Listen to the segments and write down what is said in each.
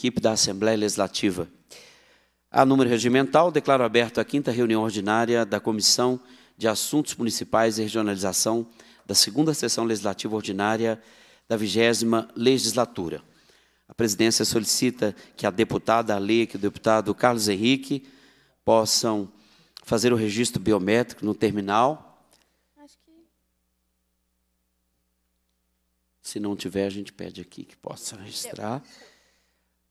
equipe da Assembleia Legislativa. A número regimental, declaro aberto a quinta reunião ordinária da Comissão de Assuntos Municipais e Regionalização da segunda sessão legislativa ordinária da vigésima legislatura. A presidência solicita que a deputada Alê, que o deputado Carlos Henrique possam fazer o registro biométrico no terminal. Acho que... Se não tiver, a gente pede aqui que possa registrar. Eu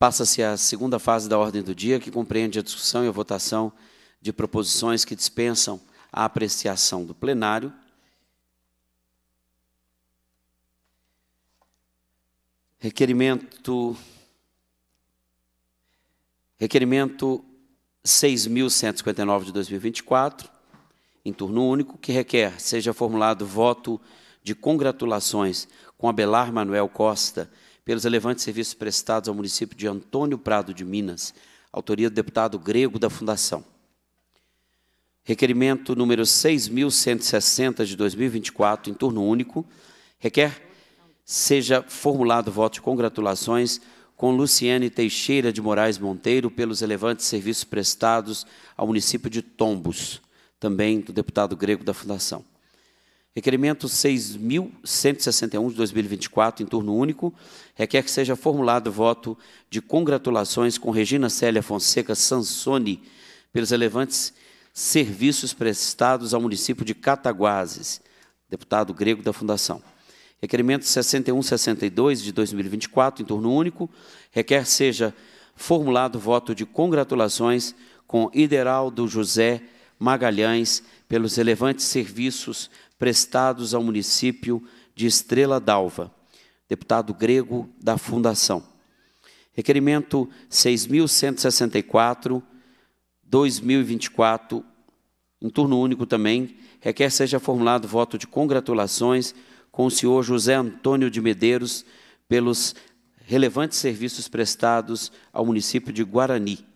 Passa-se a segunda fase da ordem do dia, que compreende a discussão e a votação de proposições que dispensam a apreciação do plenário. Requerimento Requerimento 6.159 de 2024, em turno único, que requer seja formulado voto de congratulações com Abelar Manuel Costa, pelos relevantes serviços prestados ao município de Antônio Prado de Minas, autoria do deputado grego da Fundação. Requerimento número 6.160 de 2024, em turno único, requer seja formulado voto de congratulações com Luciane Teixeira de Moraes Monteiro pelos relevantes serviços prestados ao município de Tombos, também do deputado grego da Fundação. Requerimento 6.161 de 2024, em turno único, requer que seja formulado voto de congratulações com Regina Célia Fonseca Sansoni pelos relevantes serviços prestados ao município de Cataguases, deputado grego da Fundação. Requerimento 6162 de 2024, em turno único, requer seja formulado voto de congratulações com Ideraldo José Magalhães pelos relevantes serviços prestados ao município de Estrela d'Alva, deputado grego da Fundação. Requerimento 6164 2024, em turno único também, requer seja formulado voto de congratulações com o senhor José Antônio de Medeiros pelos relevantes serviços prestados ao município de Guarani.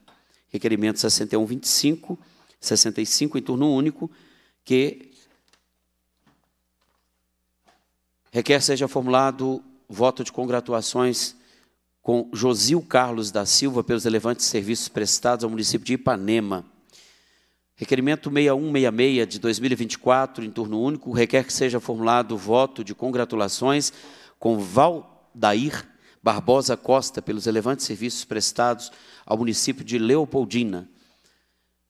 Requerimento 6125, 65 em turno único, que requer seja formulado voto de congratulações com Josil Carlos da Silva pelos relevantes serviços prestados ao município de Ipanema. Requerimento 6166 de 2024, em turno único, requer que seja formulado voto de congratulações com Valdair Barbosa Costa pelos relevantes serviços prestados ao município de Leopoldina.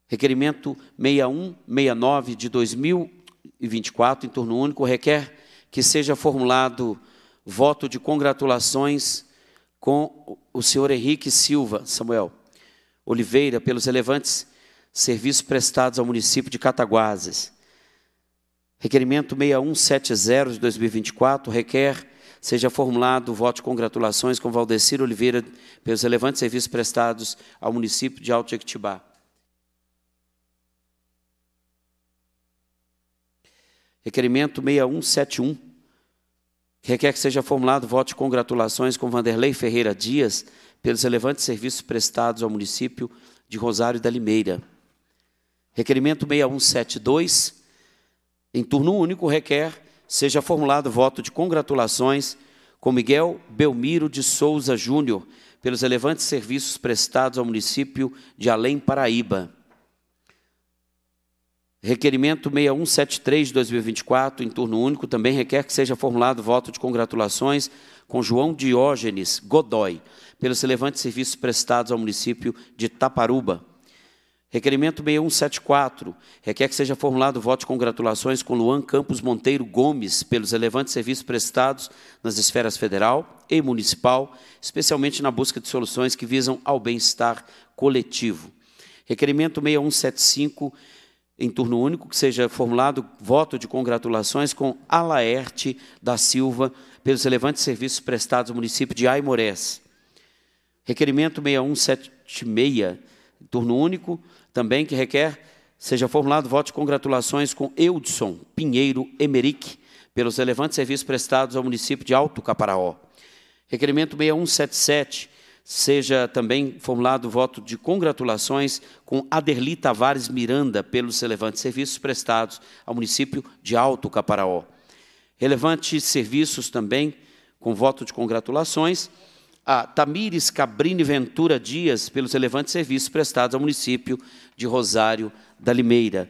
Requerimento 6169 de 2024, em turno único, requer que seja formulado voto de congratulações com o senhor Henrique Silva, Samuel Oliveira, pelos relevantes serviços prestados ao município de Cataguases. Requerimento 6170 de 2024 requer seja formulado o voto de congratulações com Valdecir Oliveira pelos relevantes serviços prestados ao município de Alto Jequitibá. Requerimento 6171 Requer que seja formulado voto de congratulações com Vanderlei Ferreira Dias pelos relevantes serviços prestados ao município de Rosário da Limeira. Requerimento 6172, em turno único, requer seja formulado voto de congratulações com Miguel Belmiro de Souza Júnior pelos relevantes serviços prestados ao município de Além Paraíba. Requerimento 6173 de 2024, em turno único, também requer que seja formulado voto de congratulações com João Diógenes Godoy, pelos relevantes serviços prestados ao município de Taparuba. Requerimento 6174 requer que seja formulado voto de congratulações com Luan Campos Monteiro Gomes pelos relevantes serviços prestados nas esferas federal e municipal, especialmente na busca de soluções que visam ao bem-estar coletivo. Requerimento 6175 em turno único, que seja formulado voto de congratulações com Alaerte da Silva pelos relevantes serviços prestados ao município de Aimorés. Requerimento 6176, turno único, também que requer seja formulado voto de congratulações com Eudson Pinheiro Emerick pelos relevantes serviços prestados ao município de Alto Caparaó. Requerimento 6177, Seja também formulado voto de congratulações com Aderli Tavares Miranda pelos relevantes serviços prestados ao município de Alto Caparaó. Relevantes serviços também, com voto de congratulações, a Tamires Cabrini Ventura Dias pelos relevantes serviços prestados ao município de Rosário da Limeira.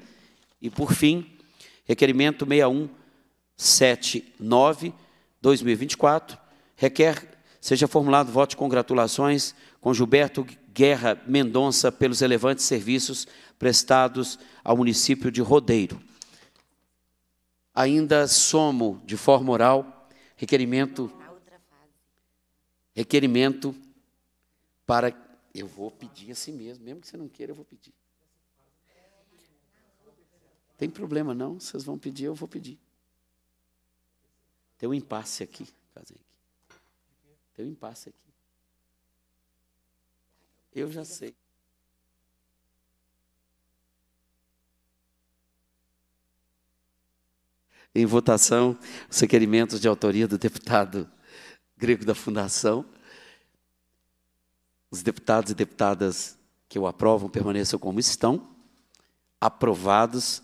E, por fim, requerimento 6179, 2024, requer Seja formulado voto de congratulações com Gilberto Guerra Mendonça pelos relevantes serviços prestados ao município de Rodeiro. Ainda somo, de forma oral, requerimento requerimento para. Eu vou pedir assim mesmo, mesmo que você não queira, eu vou pedir. Tem problema não, vocês vão pedir, eu vou pedir. Tem um impasse aqui. Tem um impasse aqui. Eu já sei. Em votação, os requerimentos de autoria do deputado grego da Fundação. Os deputados e deputadas que o aprovam permaneçam como estão. Aprovados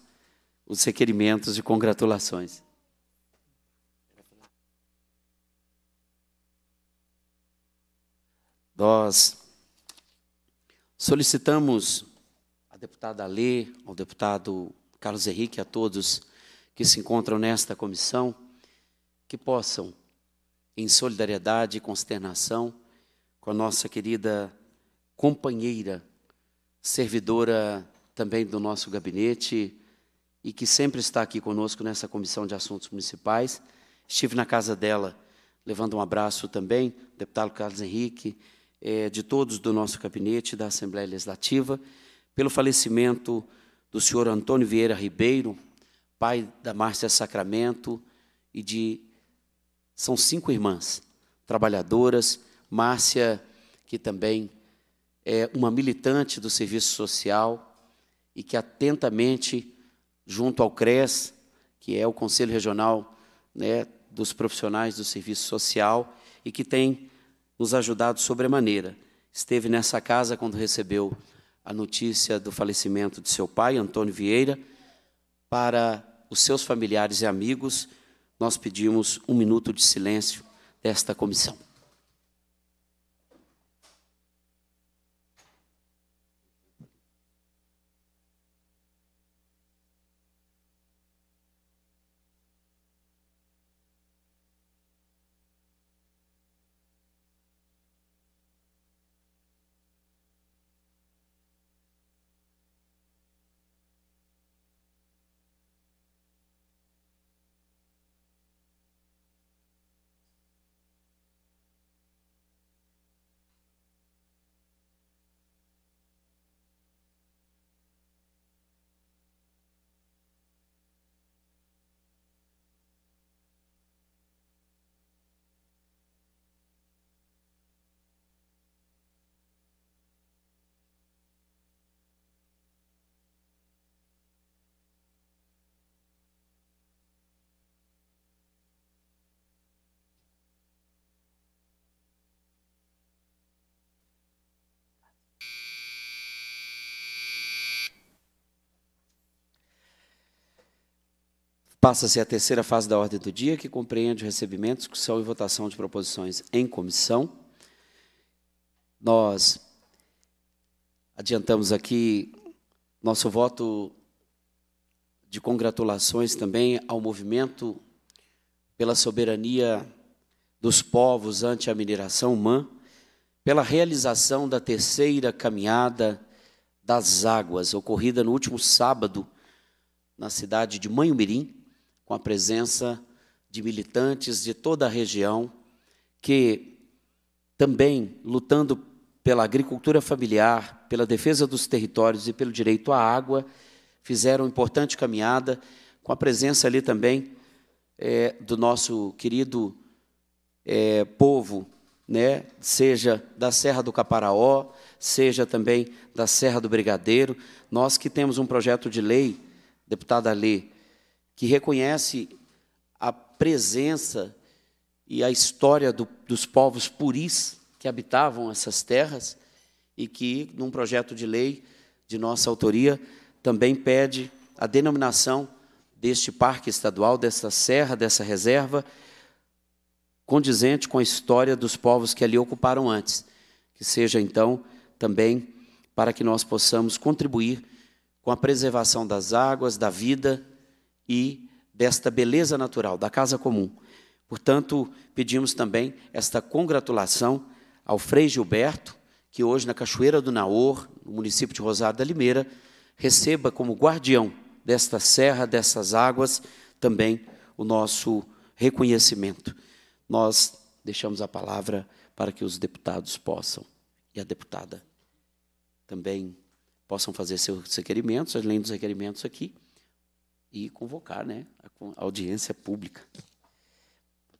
os requerimentos de congratulações. Nós solicitamos à deputada Alê, ao deputado Carlos Henrique, a todos que se encontram nesta comissão, que possam, em solidariedade e consternação, com a nossa querida companheira, servidora também do nosso gabinete e que sempre está aqui conosco nessa comissão de assuntos municipais. Estive na casa dela, levando um abraço também, deputado Carlos Henrique, é, de todos do nosso gabinete da Assembleia Legislativa, pelo falecimento do senhor Antônio Vieira Ribeiro, pai da Márcia Sacramento e de. São cinco irmãs trabalhadoras, Márcia, que também é uma militante do serviço social e que atentamente, junto ao CRES, que é o Conselho Regional né, dos Profissionais do Serviço Social, e que tem nos ajudado sobremaneira. Esteve nessa casa quando recebeu a notícia do falecimento de seu pai, Antônio Vieira. Para os seus familiares e amigos, nós pedimos um minuto de silêncio desta comissão. Passa-se a terceira fase da ordem do dia, que compreende o recebimento, discussão e votação de proposições em comissão. Nós adiantamos aqui nosso voto de congratulações também ao movimento pela soberania dos povos ante a mineração humana, pela realização da terceira caminhada das águas, ocorrida no último sábado na cidade de Manhumirim, com a presença de militantes de toda a região que também lutando pela agricultura familiar, pela defesa dos territórios e pelo direito à água, fizeram importante caminhada com a presença ali também é, do nosso querido é, povo, né, seja da Serra do Caparaó, seja também da Serra do Brigadeiro. Nós que temos um projeto de lei, deputada ali que reconhece a presença e a história do, dos povos puris que habitavam essas terras e que, num projeto de lei de nossa autoria, também pede a denominação deste parque estadual, dessa serra, dessa reserva, condizente com a história dos povos que ali ocuparam antes. Que seja, então, também para que nós possamos contribuir com a preservação das águas, da vida e desta beleza natural, da casa comum. Portanto, pedimos também esta congratulação ao Frei Gilberto, que hoje na Cachoeira do Naor, no município de Rosário da Limeira, receba como guardião desta serra, dessas águas, também o nosso reconhecimento. Nós deixamos a palavra para que os deputados possam, e a deputada também possam fazer seus requerimentos, além dos requerimentos aqui, e convocar né, a audiência pública. Pode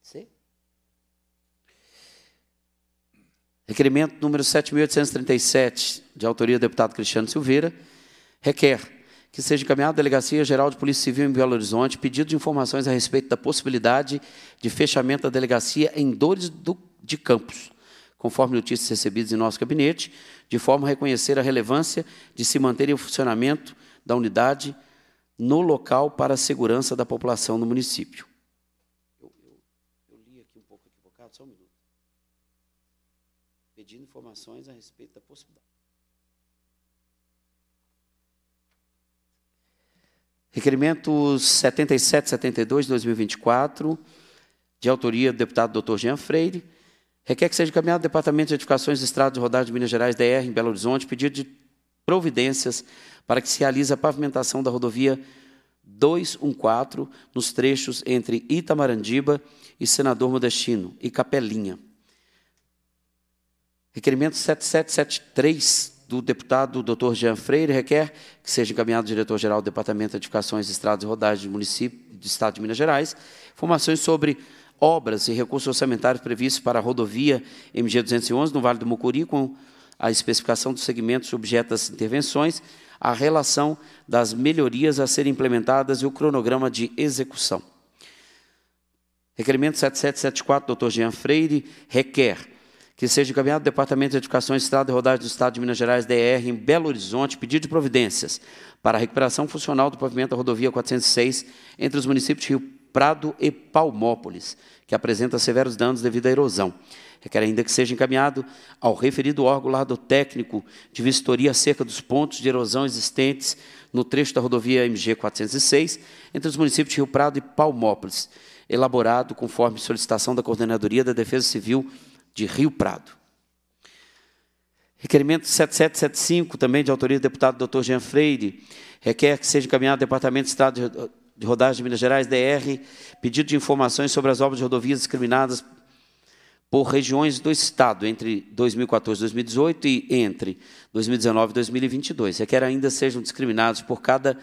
ser? Requerimento número 7.837, de autoria do deputado Cristiano Silveira, requer que seja encaminhado à Delegacia Geral de Polícia Civil em Belo Horizonte pedido de informações a respeito da possibilidade de fechamento da delegacia em Dores do, de Campos, conforme notícias recebidas em nosso gabinete, de forma a reconhecer a relevância de se manter em funcionamento da unidade no local para a segurança da população no município. Eu, eu, eu li aqui um pouco equivocado, só um minuto. Pedindo informações a respeito da possibilidade. Requerimento 7772 de 2024, de autoria do deputado Dr. Jean Freire, requer que seja encaminhado ao Departamento de Edificações, e Estradas de Rodadas de Minas Gerais, DR, em Belo Horizonte, pedido de providências para que se realize a pavimentação da rodovia 214 nos trechos entre Itamarandiba e Senador Modestino e Capelinha. Requerimento 7773 do deputado Dr. Jean Freire requer que seja encaminhado ao diretor-geral do Departamento de Edificações, Estradas e Rodagens do município do Estado de Minas Gerais informações sobre obras e recursos orçamentários previstos para a rodovia MG 211 no Vale do Mucuri com a especificação dos segmentos objeto das intervenções, a relação das melhorias a serem implementadas e o cronograma de execução. Requerimento 7774, doutor Jean Freire, requer que seja encaminhado ao Departamento de Educação, Estrada e Rodagem do Estado de Minas Gerais, DR, em Belo Horizonte, pedido de providências para a recuperação funcional do pavimento da rodovia 406 entre os municípios de Rio Prado e Palmópolis, que apresenta severos danos devido à erosão requer ainda que seja encaminhado ao referido órgão lado técnico de vistoria acerca dos pontos de erosão existentes no trecho da rodovia MG 406, entre os municípios de Rio Prado e Palmópolis, elaborado conforme solicitação da Coordenadoria da Defesa Civil de Rio Prado. Requerimento 7775, também de autoria do deputado Dr. Jean Freire, requer que seja encaminhado ao Departamento de Estado de Rodagem de Minas Gerais, DR, pedido de informações sobre as obras de rodovias discriminadas por regiões do Estado entre 2014 e 2018 e entre 2019 e 2022. Requer é ainda sejam discriminados por cada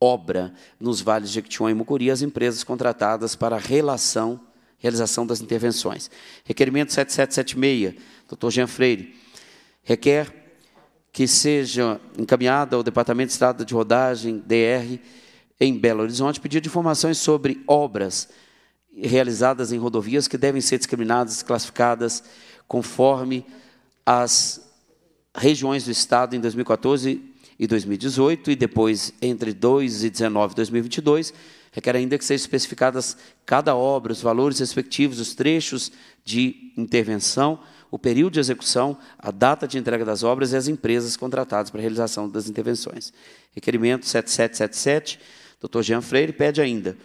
obra nos vales de Jequitinhonha e Mucuri as empresas contratadas para a relação, realização das intervenções. Requerimento 7776, doutor Jean Freire, requer que seja encaminhada ao Departamento de Estado de Rodagem, DR, em Belo Horizonte, pedido de informações sobre obras realizadas em rodovias que devem ser discriminadas, classificadas conforme as regiões do Estado em 2014 e 2018 e depois entre 2 e 19 e 2022, requer ainda que sejam especificadas cada obra, os valores respectivos, os trechos de intervenção, o período de execução, a data de entrega das obras e as empresas contratadas para a realização das intervenções. Requerimento 7777, Dr. Jean Freire pede ainda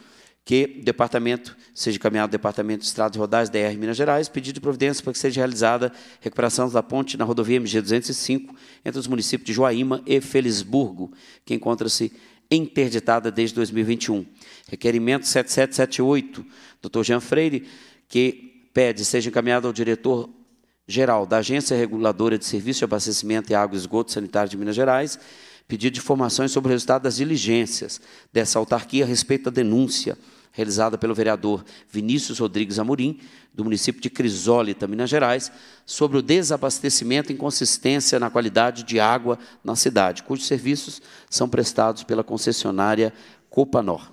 que departamento seja encaminhado ao Departamento de Estradas Rodais DR Minas Gerais, pedido de providência para que seja realizada recuperação da ponte na rodovia MG 205 entre os municípios de Joaíma e Felisburgo, que encontra-se interditada desde 2021. Requerimento 7778, Dr. Jean Freire, que pede seja encaminhado ao diretor geral da Agência Reguladora de Serviço de Abastecimento e Água e Esgoto Sanitário de Minas Gerais, pedido de informações sobre o resultado das diligências dessa autarquia a respeito da denúncia realizada pelo vereador Vinícius Rodrigues Amorim, do município de Crisólita, Minas Gerais, sobre o desabastecimento e inconsistência na qualidade de água na cidade, cujos serviços são prestados pela concessionária Copanor.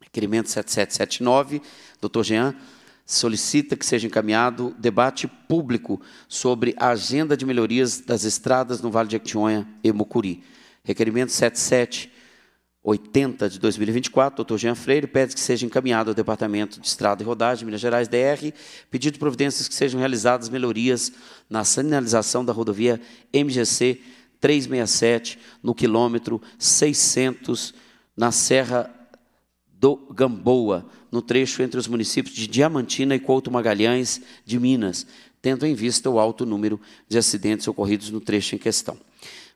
Requerimento 7779, doutor Jean, solicita que seja encaminhado debate público sobre a agenda de melhorias das estradas no Vale de Actionha e Mucuri. Requerimento 7779. 80 de 2024, doutor Jean Freire, pede que seja encaminhado ao Departamento de Estrada e Rodagem de Minas Gerais, DR, pedido providências que sejam realizadas melhorias na sinalização da rodovia MGC 367, no quilômetro 600, na Serra do Gamboa, no trecho entre os municípios de Diamantina e Couto Magalhães, de Minas, tendo em vista o alto número de acidentes ocorridos no trecho em questão.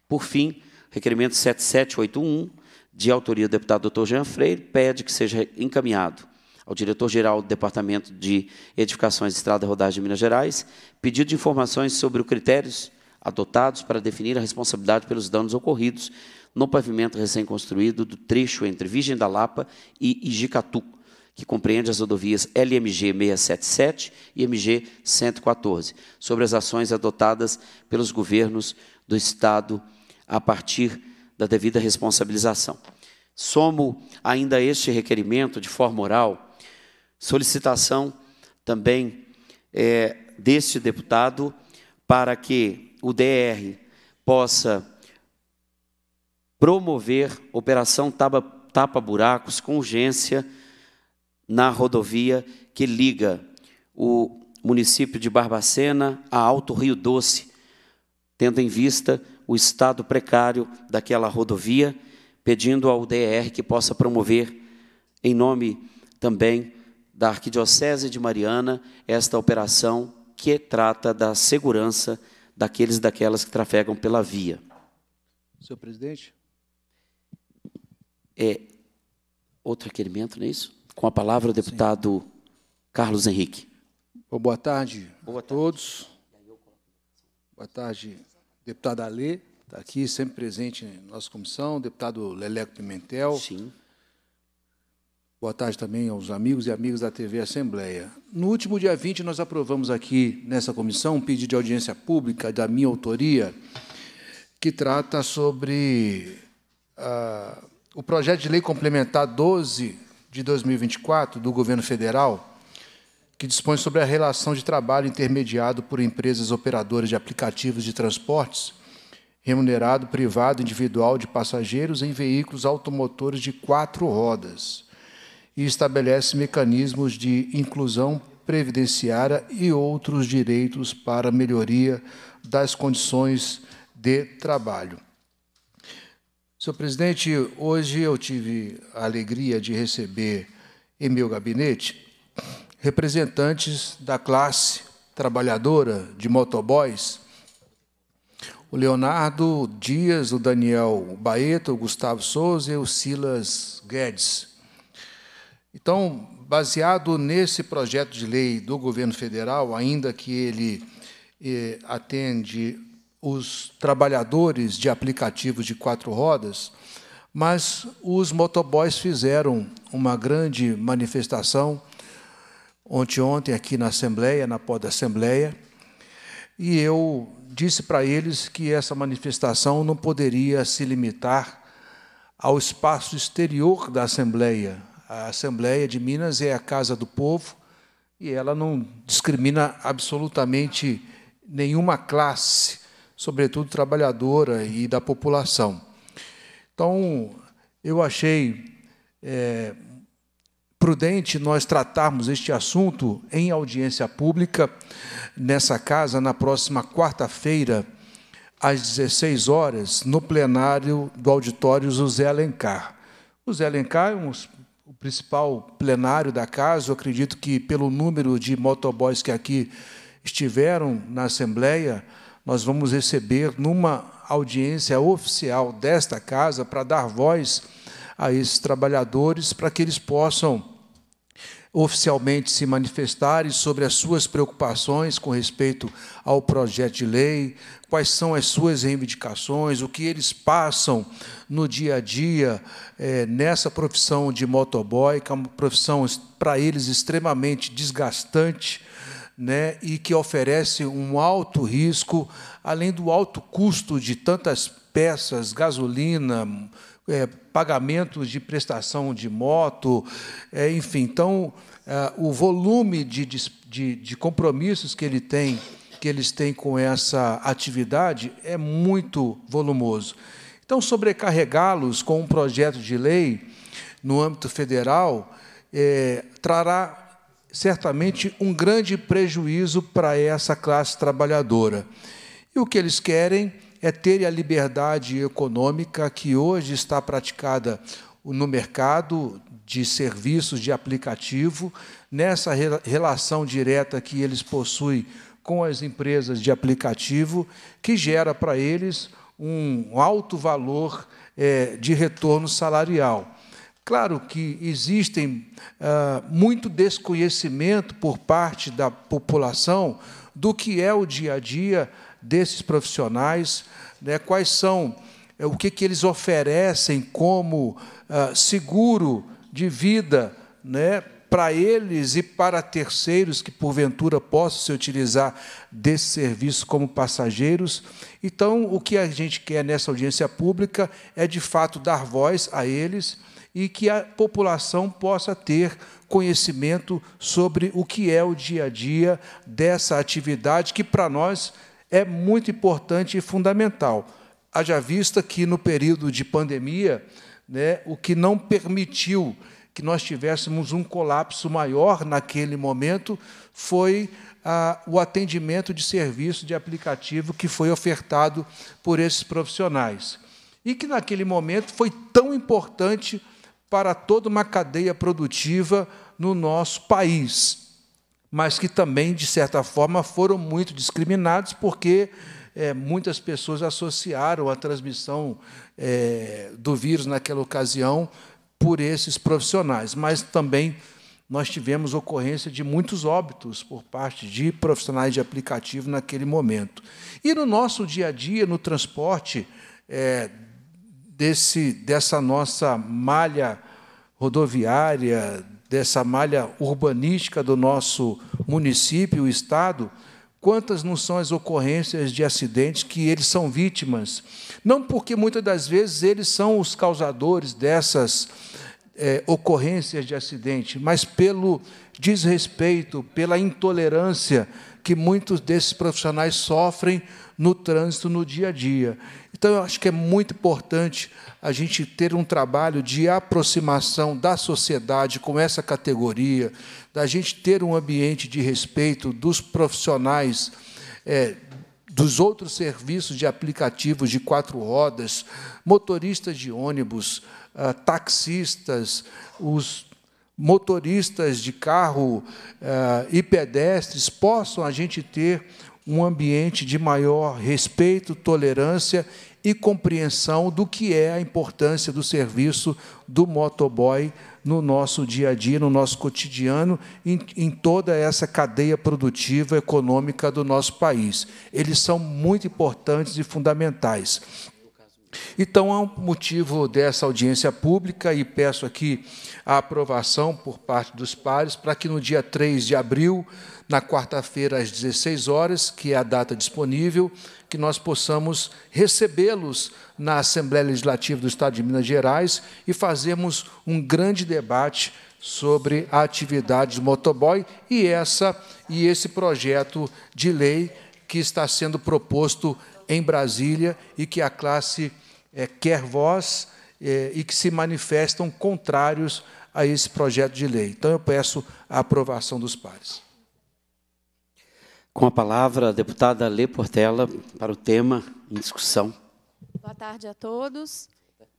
Por fim, requerimento 7781, de autoria do deputado Dr. Jean Freire, pede que seja encaminhado ao diretor-geral do Departamento de Edificações, Estrada e Rodagem de Minas Gerais, pedido de informações sobre os critérios adotados para definir a responsabilidade pelos danos ocorridos no pavimento recém-construído do trecho entre Virgem da Lapa e Ijicatu, que compreende as rodovias LMG 677 e MG 114, sobre as ações adotadas pelos governos do Estado a partir da devida responsabilização. Somo ainda este requerimento, de forma oral, solicitação também é, deste deputado para que o DR possa promover operação tapa-buracos com urgência na rodovia que liga o município de Barbacena a Alto Rio Doce, tendo em vista o estado precário daquela rodovia, pedindo ao DR que possa promover, em nome também da Arquidiocese de Mariana, esta operação que trata da segurança daqueles e daquelas que trafegam pela via. Senhor presidente? É, outro requerimento, não é isso? Com a palavra o deputado Sim. Carlos Henrique. Boa tarde, Boa tarde a todos. Boa tarde, deputada Alê, está aqui, sempre presente na nossa comissão, deputado Leleco Pimentel. Sim. Boa tarde também aos amigos e amigas da TV Assembleia. No último dia 20, nós aprovamos aqui, nessa comissão, um pedido de audiência pública da minha autoria, que trata sobre uh, o projeto de lei complementar 12 de 2024 do governo federal, que dispõe sobre a relação de trabalho intermediado por empresas operadoras de aplicativos de transportes, remunerado privado individual de passageiros em veículos automotores de quatro rodas, e estabelece mecanismos de inclusão previdenciária e outros direitos para melhoria das condições de trabalho. Senhor presidente, hoje eu tive a alegria de receber em meu gabinete representantes da classe trabalhadora de motoboys, o Leonardo Dias, o Daniel Baeta, o Gustavo Souza e o Silas Guedes. Então, baseado nesse projeto de lei do governo federal, ainda que ele eh, atende os trabalhadores de aplicativos de quatro rodas, mas os motoboys fizeram uma grande manifestação ontem ontem aqui na Assembleia, na pó da Assembleia, e eu disse para eles que essa manifestação não poderia se limitar ao espaço exterior da Assembleia. A Assembleia de Minas é a casa do povo e ela não discrimina absolutamente nenhuma classe, sobretudo trabalhadora e da população. Então, eu achei é, prudente nós tratarmos este assunto em audiência pública nessa casa na próxima quarta-feira às 16 horas no plenário do auditório José Alencar. O José Alencar é um, o principal plenário da casa, eu acredito que pelo número de motoboys que aqui estiveram na assembleia, nós vamos receber numa audiência oficial desta casa para dar voz a esses trabalhadores para que eles possam oficialmente se manifestarem sobre as suas preocupações com respeito ao projeto de lei, quais são as suas reivindicações, o que eles passam no dia a dia é, nessa profissão de motoboy, que é uma profissão para eles extremamente desgastante. Né, e que oferece um alto risco, além do alto custo de tantas peças, gasolina, é, pagamentos de prestação de moto, é, enfim. Então, é, o volume de, de, de compromissos que ele tem, que eles têm com essa atividade é muito volumoso. Então, sobrecarregá-los com um projeto de lei no âmbito federal é, trará certamente um grande prejuízo para essa classe trabalhadora. E o que eles querem é ter a liberdade econômica que hoje está praticada no mercado de serviços de aplicativo, nessa relação direta que eles possuem com as empresas de aplicativo, que gera para eles um alto valor é, de retorno salarial. Claro que existem ah, muito desconhecimento por parte da população do que é o dia a dia desses profissionais, né, quais são, é, o que, que eles oferecem como ah, seguro de vida né, para eles e para terceiros que, porventura, possam se utilizar desse serviço como passageiros. Então, o que a gente quer nessa audiência pública é, de fato, dar voz a eles e que a população possa ter conhecimento sobre o que é o dia a dia dessa atividade que para nós é muito importante e fundamental. Haja vista que, no período de pandemia, né, o que não permitiu que nós tivéssemos um colapso maior naquele momento foi ah, o atendimento de serviço de aplicativo que foi ofertado por esses profissionais. E que, naquele momento, foi tão importante para toda uma cadeia produtiva no nosso país mas que também, de certa forma, foram muito discriminados, porque é, muitas pessoas associaram a transmissão é, do vírus naquela ocasião por esses profissionais. Mas também nós tivemos ocorrência de muitos óbitos por parte de profissionais de aplicativo naquele momento. E no nosso dia a dia, no transporte é, desse, dessa nossa malha rodoviária, dessa malha urbanística do nosso município, o Estado, quantas não são as ocorrências de acidentes que eles são vítimas. Não porque muitas das vezes eles são os causadores dessas é, ocorrências de acidente, mas pelo desrespeito, pela intolerância que muitos desses profissionais sofrem no trânsito no dia a dia. Então, eu acho que é muito importante a gente ter um trabalho de aproximação da sociedade com essa categoria, da gente ter um ambiente de respeito dos profissionais é, dos outros serviços de aplicativos de quatro rodas, motoristas de ônibus, ah, taxistas, os motoristas de carro ah, e pedestres, possam a gente ter um ambiente de maior respeito, tolerância e compreensão do que é a importância do serviço do motoboy no nosso dia a dia, no nosso cotidiano, em, em, toda essa cadeia produtiva econômica do nosso país. Eles são muito importantes e fundamentais. Então, há um motivo dessa audiência pública e peço aqui a aprovação por parte dos pares para que no dia 3 de abril, na quarta-feira às 16 horas, que é a data disponível, que nós possamos recebê-los na Assembleia Legislativa do Estado de Minas Gerais e fazermos um grande debate sobre a atividade do motoboy e essa e esse projeto de lei que está sendo proposto em Brasília e que a classe é, quer vós é, e que se manifestam contrários a esse projeto de lei. Então, eu peço a aprovação dos pares. Com a palavra, a deputada Lê Portela, para o tema em discussão. Boa tarde a todos.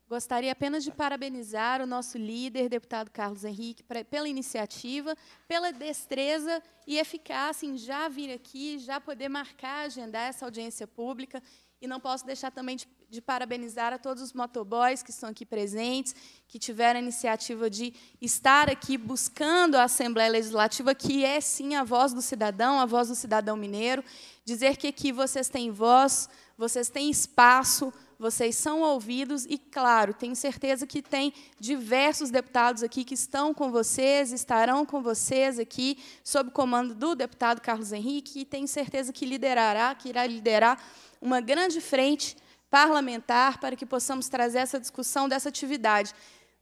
Gostaria apenas de parabenizar o nosso líder, deputado Carlos Henrique, pela iniciativa, pela destreza e eficácia em já vir aqui, já poder marcar, agendar essa audiência pública e não posso deixar também de, de parabenizar a todos os motoboys que estão aqui presentes, que tiveram a iniciativa de estar aqui buscando a Assembleia Legislativa, que é sim a voz do cidadão, a voz do cidadão mineiro, dizer que aqui vocês têm voz, vocês têm espaço, vocês são ouvidos e, claro, tenho certeza que tem diversos deputados aqui que estão com vocês, estarão com vocês aqui, sob comando do deputado Carlos Henrique, e tenho certeza que liderará, que irá liderar uma grande frente parlamentar para que possamos trazer essa discussão dessa atividade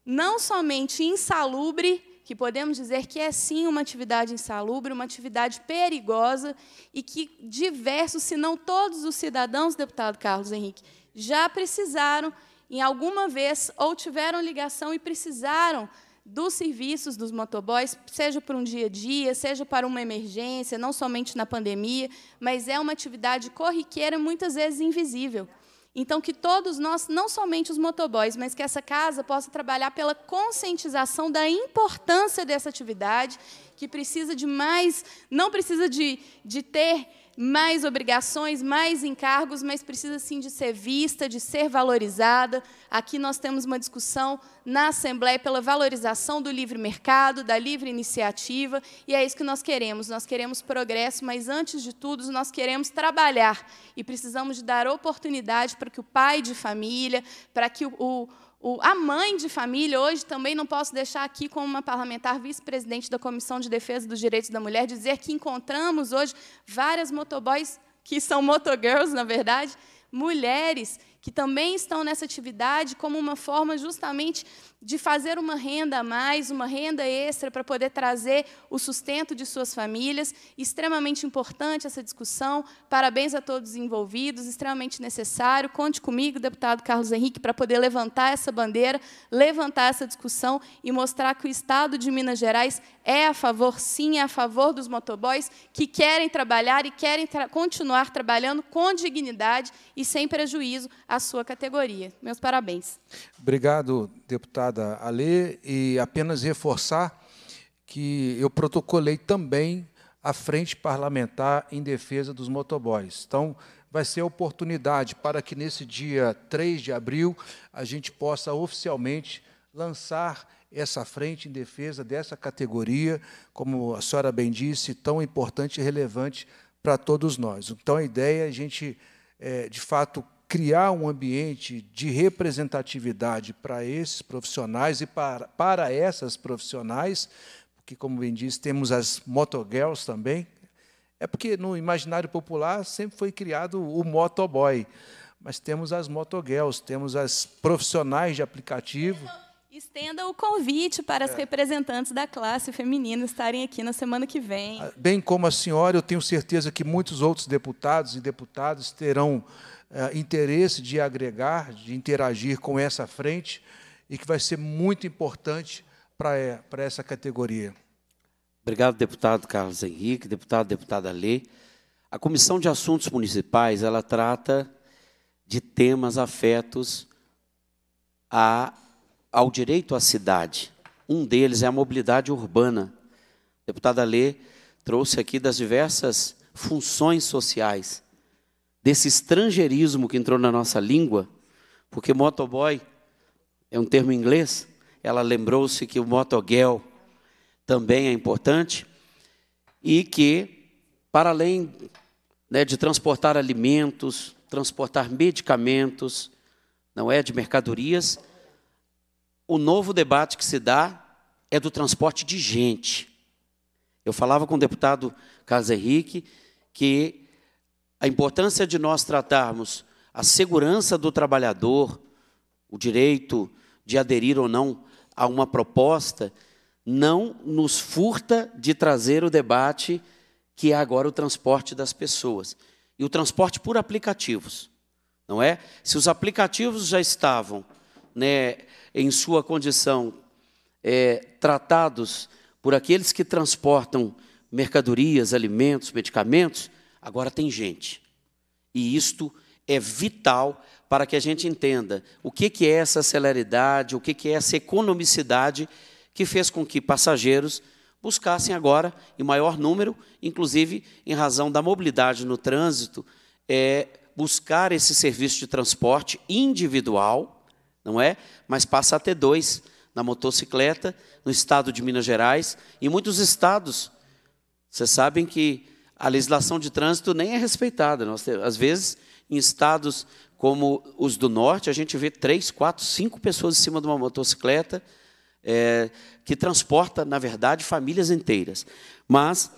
não somente insalubre, que podemos dizer que é sim uma atividade insalubre, uma atividade perigosa e que diversos, se não todos os cidadãos, deputado Carlos Henrique, já precisaram, em alguma vez, ou tiveram ligação e precisaram dos serviços dos motoboys, seja para um dia a dia, seja para uma emergência, não somente na pandemia, mas é uma atividade corriqueira, muitas vezes invisível. Então, que todos nós, não somente os motoboys, mas que essa casa possa trabalhar pela conscientização da importância dessa atividade, que precisa de mais, não precisa de, de ter mais obrigações, mais encargos, mas precisa sim de ser vista, de ser valorizada. Aqui nós temos uma discussão na Assembleia pela valorização do livre mercado, da livre iniciativa, e é isso que nós queremos. Nós queremos progresso, mas antes de tudo, nós queremos trabalhar e precisamos de dar oportunidade para que o pai de família, para que o, o o, a mãe de família, hoje também não posso deixar aqui, como uma parlamentar vice-presidente da Comissão de Defesa dos Direitos da Mulher, dizer que encontramos hoje várias motoboys, que são motogirls, na verdade, mulheres que também estão nessa atividade como uma forma justamente de fazer uma renda a mais, uma renda extra para poder trazer o sustento de suas famílias. Extremamente importante essa discussão. Parabéns a todos os envolvidos, extremamente necessário. Conte comigo, deputado Carlos Henrique, para poder levantar essa bandeira, levantar essa discussão e mostrar que o Estado de Minas Gerais é a favor, sim, é a favor dos motoboys que querem trabalhar e querem tra continuar trabalhando com dignidade e sem prejuízo a sua categoria. Meus parabéns. Obrigado, deputada Alê. E apenas reforçar que eu protocolei também a Frente Parlamentar em Defesa dos Motoboys. Então, vai ser a oportunidade para que nesse dia 3 de abril a gente possa oficialmente lançar essa frente em defesa dessa categoria, como a senhora bem disse, tão importante e relevante para todos nós. Então, a ideia é a gente, é, de fato, criar um ambiente de representatividade para esses profissionais e para, para essas profissionais, porque, como bem disse, temos as motogirls também. É porque no imaginário popular sempre foi criado o motoboy, mas temos as motogirls, temos as profissionais de aplicativo. Estenda o convite para as é. representantes da classe feminina estarem aqui na semana que vem. Ah, bem como a senhora, eu tenho certeza que muitos outros deputados e deputadas terão uh, interesse de agregar, de interagir com essa frente e que vai ser muito importante para eh, essa categoria. Obrigado, deputado Carlos Henrique, deputado, deputada Lê. A Comissão de Assuntos Municipais, ela trata de temas afetos a, ao direito à cidade. Um deles é a mobilidade urbana. A deputada Lê trouxe aqui das diversas funções sociais desse estrangeirismo que entrou na nossa língua, porque motoboy é um termo inglês, ela lembrou-se que o motoguel também é importante e que, para além né, de transportar alimentos, transportar medicamentos, não é de mercadorias, o novo debate que se dá é do transporte de gente. Eu falava com o deputado Carlos Henrique que a importância de nós tratarmos a segurança do trabalhador, o direito de aderir ou não a uma proposta, não nos furta de trazer o debate que é agora o transporte das pessoas. E o transporte por aplicativos, não é? Se os aplicativos já estavam né, em sua condição é, tratados por aqueles que transportam mercadorias, alimentos, medicamentos, Agora tem gente. E isto é vital para que a gente entenda o que, que é essa celeridade, o que, que é essa economicidade que fez com que passageiros buscassem agora, em maior número, inclusive em razão da mobilidade no trânsito, é, buscar esse serviço de transporte individual, não é? Mas passa a ter dois na motocicleta, no estado de Minas Gerais e muitos estados. Vocês sabem que a legislação de trânsito nem é respeitada. Né? Nós, às vezes, em estados como os do norte, a gente vê três, quatro, cinco pessoas em cima de uma motocicleta é, que transporta, na verdade, famílias inteiras. Mas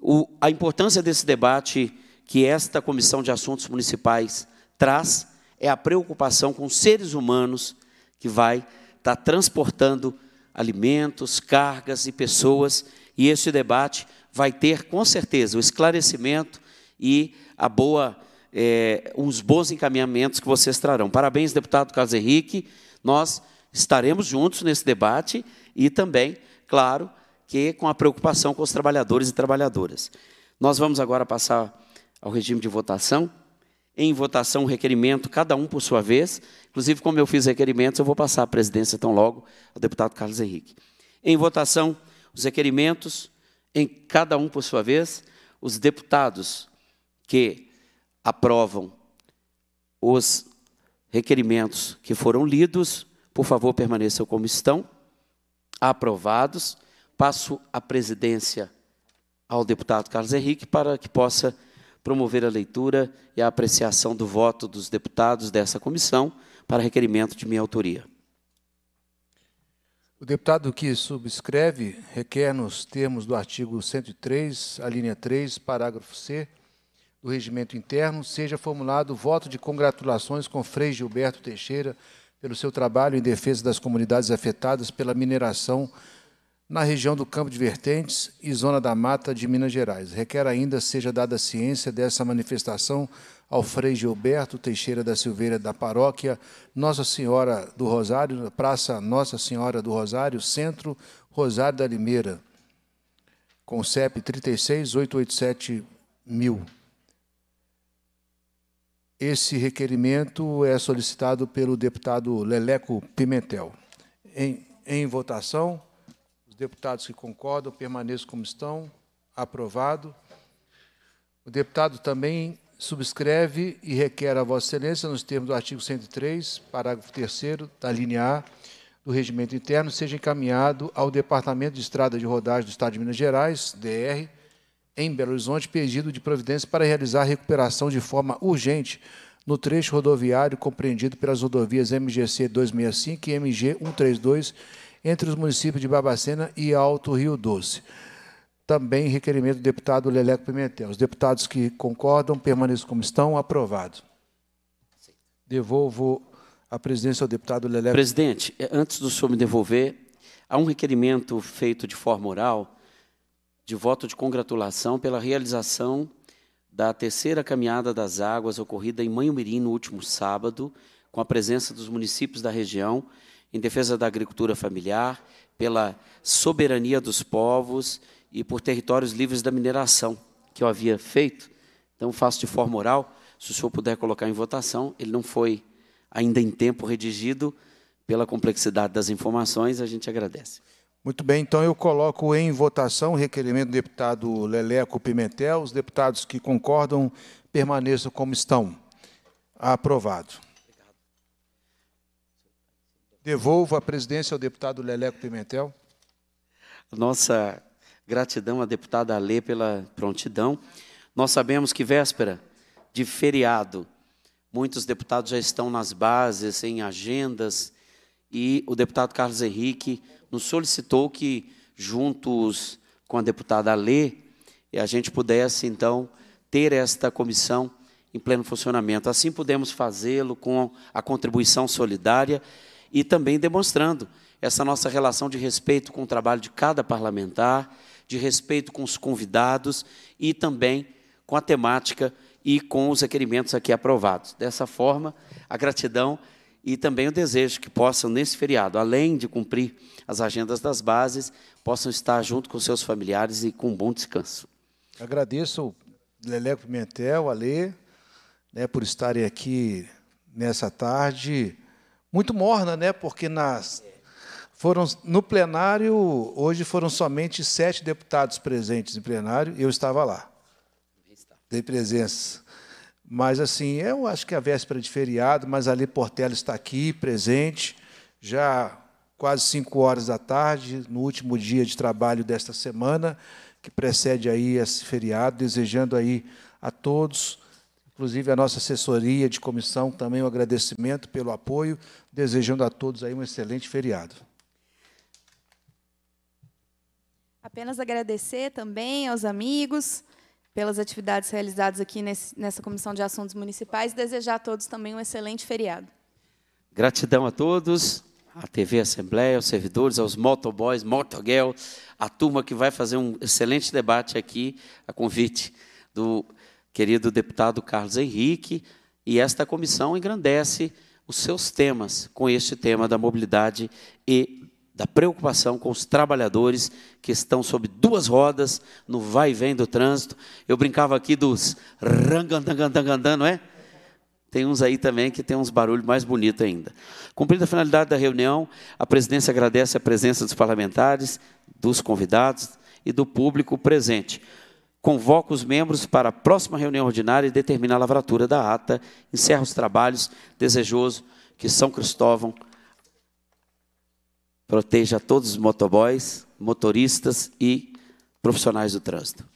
o, a importância desse debate que esta Comissão de Assuntos Municipais traz é a preocupação com seres humanos que vai estar tá transportando alimentos, cargas e pessoas, e esse debate vai ter com certeza o esclarecimento e a boa, é, os bons encaminhamentos que vocês trarão. Parabéns, deputado Carlos Henrique. Nós estaremos juntos nesse debate e também, claro, que com a preocupação com os trabalhadores e trabalhadoras. Nós vamos agora passar ao regime de votação. Em votação, o requerimento, cada um por sua vez. Inclusive, como eu fiz requerimentos, eu vou passar a presidência tão logo ao deputado Carlos Henrique. Em votação, os requerimentos em cada um por sua vez, os deputados que aprovam os requerimentos que foram lidos, por favor, permaneçam como estão, aprovados. Passo a presidência ao deputado Carlos Henrique para que possa promover a leitura e a apreciação do voto dos deputados dessa comissão para requerimento de minha autoria. O deputado que subscreve requer, nos termos do artigo 103, a linha 3, parágrafo C, do regimento interno, seja formulado voto de congratulações com Frei Gilberto Teixeira pelo seu trabalho em defesa das comunidades afetadas pela mineração na região do Campo de Vertentes e Zona da Mata de Minas Gerais. Requer ainda seja dada ciência dessa manifestação ao Frei Gilberto Teixeira da Silveira da Paróquia Nossa Senhora do Rosário, Praça Nossa Senhora do Rosário, Centro Rosário da Limeira, com CEP 36887 mil. Esse requerimento é solicitado pelo deputado Leleco Pimentel. Em, em votação, os deputados que concordam permaneçam como estão. Aprovado. O deputado também subscreve e requer a Vossa Excelência, nos termos do artigo 103, parágrafo 3 da linha A do Regimento Interno, seja encaminhado ao Departamento de Estrada de Rodagem do Estado de Minas Gerais, DR, em Belo Horizonte, pedido de providência para realizar recuperação de forma urgente no trecho rodoviário compreendido pelas rodovias MGC 265 e MG 132, entre os municípios de Babacena e Alto Rio Doce também requerimento do deputado Leleco Pimentel. Os deputados que concordam permaneçam como estão, aprovado. Devolvo a presidência ao deputado Leleco. Presidente, é, antes do senhor me devolver, há um requerimento feito de forma oral de voto de congratulação pela realização da terceira caminhada das águas ocorrida em Manhumirim no último sábado, com a presença dos municípios da região em defesa da agricultura familiar, pela soberania dos povos e por territórios livres da mineração que eu havia feito. Então, faço de forma oral. Se o senhor puder colocar em votação, ele não foi ainda em tempo redigido. Pela complexidade das informações, a gente agradece. Muito bem, então eu coloco em votação o requerimento do deputado Leleco Pimentel. Os deputados que concordam permaneçam como estão. Aprovado. Devolvo a presidência ao deputado Leleco Pimentel. Nossa Gratidão à deputada Alê pela prontidão. Nós sabemos que véspera de feriado, muitos deputados já estão nas bases, em agendas, e o deputado Carlos Henrique nos solicitou que, juntos com a deputada Alê, a gente pudesse, então, ter esta comissão em pleno funcionamento. Assim pudemos fazê-lo com a contribuição solidária e também demonstrando essa nossa relação de respeito com o trabalho de cada parlamentar de respeito com os convidados e também com a temática e com os requerimentos aqui aprovados. Dessa forma, a gratidão e também o desejo que possam, nesse feriado, além de cumprir as agendas das bases, possam estar junto com seus familiares e com um bom descanso. Agradeço Leleco Pimentel, Alê, né, por estarem aqui nessa tarde muito morna, né? Porque nas foram, no plenário, hoje foram somente sete deputados presentes em plenário, eu estava lá. Dei presença. Mas, assim, eu acho que é a véspera de feriado, mas ali Portela está aqui, presente, já quase cinco horas da tarde, no último dia de trabalho desta semana, que precede aí esse feriado, desejando aí a todos, inclusive a nossa assessoria de comissão, também o um agradecimento pelo apoio, desejando a todos aí um excelente feriado. Apenas agradecer também aos amigos pelas atividades realizadas aqui nesse, nessa Comissão de Assuntos Municipais e desejar a todos também um excelente feriado. Gratidão a todos, à TV Assembleia, aos servidores, aos motoboys, motoguel, a turma que vai fazer um excelente debate aqui, a convite do querido deputado Carlos Henrique. E esta comissão engrandece os seus temas com este tema da mobilidade e da preocupação com os trabalhadores que estão sob duas rodas no vai e vem do trânsito. Eu brincava aqui dos rangandangandangandan, não é? Tem uns aí também que tem uns barulhos mais bonitos ainda. Cumprida a finalidade da reunião, a presidência agradece a presença dos parlamentares, dos convidados e do público presente. Convoca os membros para a próxima reunião ordinária e determina a lavratura da ata. Encerra os trabalhos. Desejoso que São Cristóvão proteja todos os motoboys, motoristas e profissionais do trânsito.